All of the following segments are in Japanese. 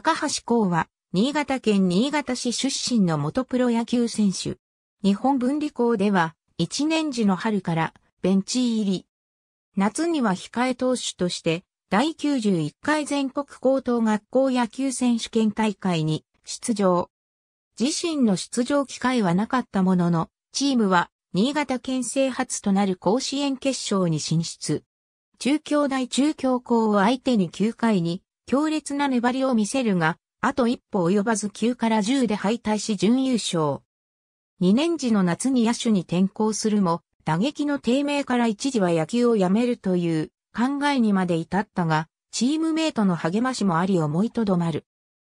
高橋光は、新潟県新潟市出身の元プロ野球選手。日本文理校では、一年時の春から、ベンチ入り。夏には控え投手として、第91回全国高等学校野球選手権大会に出場。自身の出場機会はなかったものの、チームは新潟県勢初となる甲子園決勝に進出。中京大中京校を相手に9回に強烈な粘りを見せるが、あと一歩及ばず9から10で敗退し準優勝。2年時の夏に野手に転向するも、打撃の低迷から一時は野球をやめるという考えにまで至ったが、チームメイトの励ましもあり思いとどまる。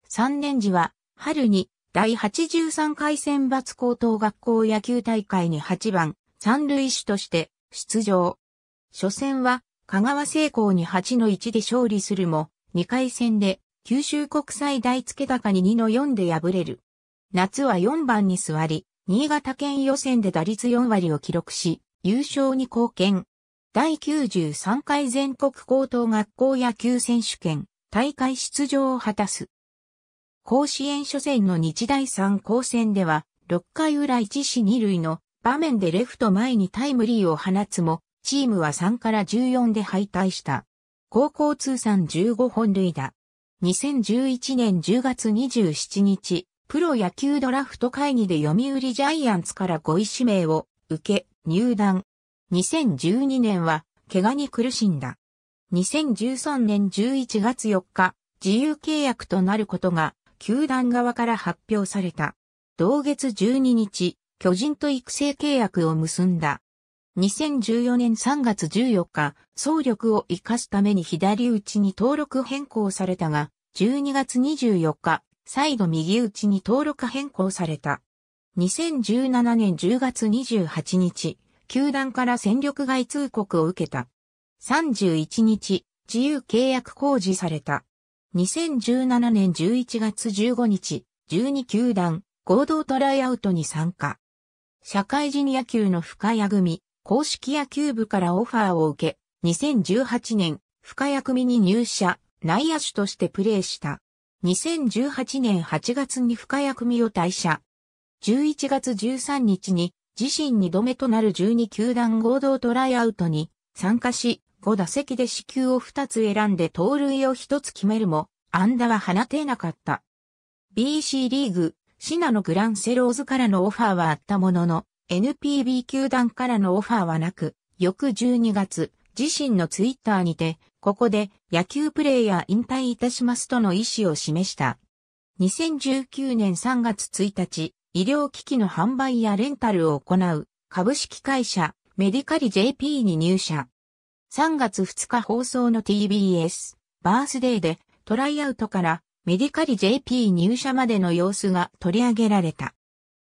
3年時は、春に第83回選抜高等学校野球大会に8番、三塁手として出場。初戦は、香川成功に8の1で勝利するも、2回戦で九州国際大付高に2の4で敗れる。夏は4番に座り、新潟県予選で打率4割を記録し、優勝に貢献。第93回全国高等学校野球選手権大会出場を果たす。甲子園初戦の日大三高戦では、6回裏1死2塁の場面でレフト前にタイムリーを放つも、チームは3から14で敗退した。高校通算15本塁打。2011年10月27日、プロ野球ドラフト会議で読売ジャイアンツから5位指名を受け、入団。2012年は、怪我に苦しんだ。2013年11月4日、自由契約となることが、球団側から発表された。同月12日、巨人と育成契約を結んだ。2014年3月14日、総力を活かすために左打ちに登録変更されたが、12月24日、再度右打ちに登録変更された。2017年10月28日、球団から戦力外通告を受けた。31日、自由契約公示された。2017年11月15日、12球団合同トライアウトに参加。社会人野球の深谷組、公式野球部からオファーを受け、2018年、深谷組に入社、内野手としてプレーした。2018年8月に深谷組を退社。11月13日に自身2度目となる12球団合同トライアウトに参加し、5打席で死球を2つ選んで盗塁を1つ決めるも、ん打は放てなかった。BC リーグ、シナのグランセローズからのオファーはあったものの、NPB 球団からのオファーはなく、翌12月、自身のツイッターにて、ここで野球プレイヤー引退いたしますとの意思を示した。2019年3月1日、医療機器の販売やレンタルを行う株式会社メディカリ JP に入社。3月2日放送の TBS バースデーでトライアウトからメディカリ JP 入社までの様子が取り上げられた。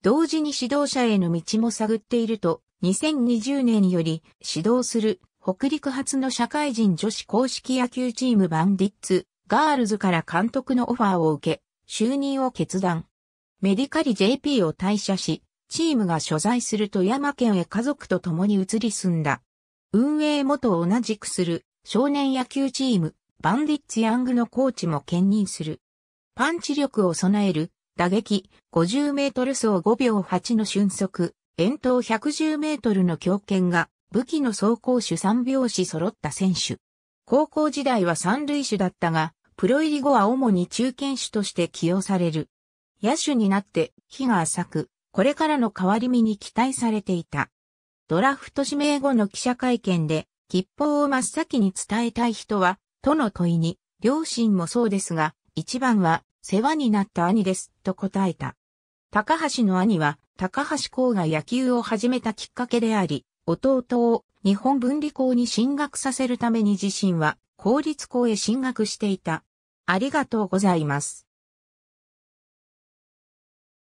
同時に指導者への道も探っていると、2020年より指導する北陸初の社会人女子公式野球チームバンディッツ、ガールズから監督のオファーを受け、就任を決断。メディカリ JP を退社し、チームが所在する富山県へ家族と共に移り住んだ。運営元を同じくする少年野球チーム、バンディッツヤングのコーチも兼任する。パンチ力を備える打撃、50メートル走5秒8の瞬速、遠投110メートルの強肩が、武器の走行手3拍子揃った選手。高校時代は三塁手だったが、プロ入り後は主に中堅手として起用される。野手になって日が浅く、これからの変わり身に期待されていた。ドラフト指名後の記者会見で、吉報を真っ先に伝えたい人は、との問いに、両親もそうですが、一番は世話になった兄です、と答えた。高橋の兄は、高橋光が野球を始めたきっかけであり、弟を日本文理校に進学させるために自身は公立校へ進学していた。ありがとうございます。